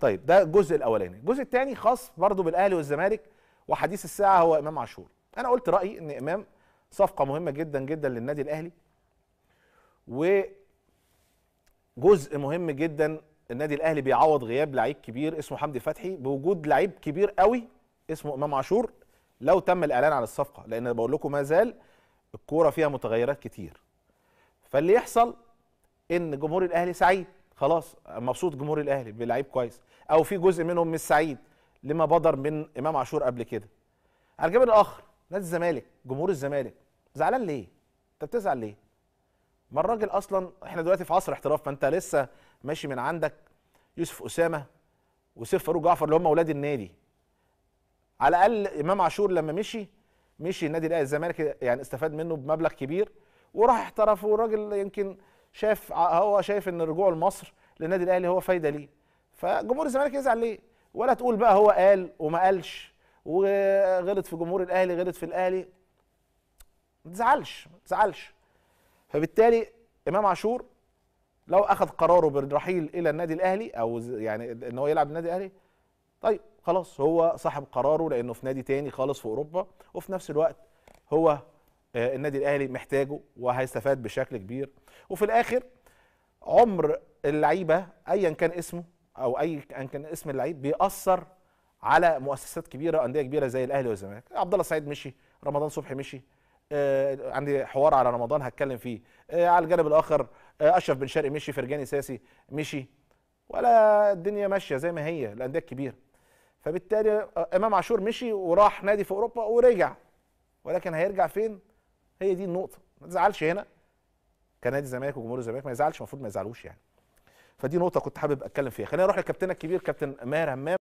طيب ده الجزء الاولاني الجزء الثاني خاص برضه بالاهلي والزمالك وحديث الساعه هو امام عاشور انا قلت رايي ان امام صفقه مهمه جدا جدا للنادي الاهلي وجزء مهم جدا النادي الاهلي بيعوض غياب لعيب كبير اسمه حمدي فتحي بوجود لعيب كبير قوي اسمه امام عاشور لو تم الاعلان عن الصفقه لان بقول لكم ما زال الكوره فيها متغيرات كتير فاللي يحصل ان جمهور الاهلي سعيد خلاص مبسوط جمهور الاهلي بلعيب كويس او في جزء منهم مش سعيد لما بدر من امام عاشور قبل كده على الجانب الاخر نادي الزمالك جمهور الزمالك زعلان ليه انت بتزعل ليه ما الراجل اصلا احنا دلوقتي في عصر احتراف فانت لسه ماشي من عندك يوسف اسامه وسيف فاروق جعفر اللي هم اولاد النادي على الاقل امام عاشور لما مشي مشي النادي الاهلي الزمالك يعني استفاد منه بمبلغ كبير وراح احترف والراجل يمكن شاف هو شايف ان رجوع لمصر للنادي الاهلي هو فايده ليه فجمهور الزمالك يزعل ليه ولا تقول بقى هو قال وما قالش وغلط في جمهور الاهلي غلط في الاهلي ما تزعلش ما تزعلش فبالتالي امام عاشور لو اخذ قراره بالرحيل الى النادي الاهلي او يعني ان هو يلعب النادي الاهلي طيب خلاص هو صاحب قراره لانه في نادي تاني خالص في اوروبا وفي نفس الوقت هو آه، النادي الاهلي محتاجه وهيستفاد بشكل كبير وفي الاخر عمر اللعيبه ايا كان اسمه او ايا كان اسم اللعيب بيأثر على مؤسسات كبيره انديه كبيره زي الاهلي والزمالك عبد الله السعيد مشي رمضان صبحي مشي آه عندي حوار على رمضان هتكلم فيه آه على الجانب الاخر آه اشرف بن شرقي مشي فرجاني ساسي مشي ولا الدنيا ماشيه زي ما هي الانديه الكبيره فبالتالي آه، امام عاشور مشي وراح نادي في اوروبا ورجع ولكن هيرجع فين هي دي النقطه ما تزعلش هنا كنادي الزمالك وجمهور الزمالك ما يزعلش المفروض ما يزعلوش يعني فدي نقطه كنت حابب اتكلم فيها خلينا نروح لكابتننا الكبير كابتن ماهر همام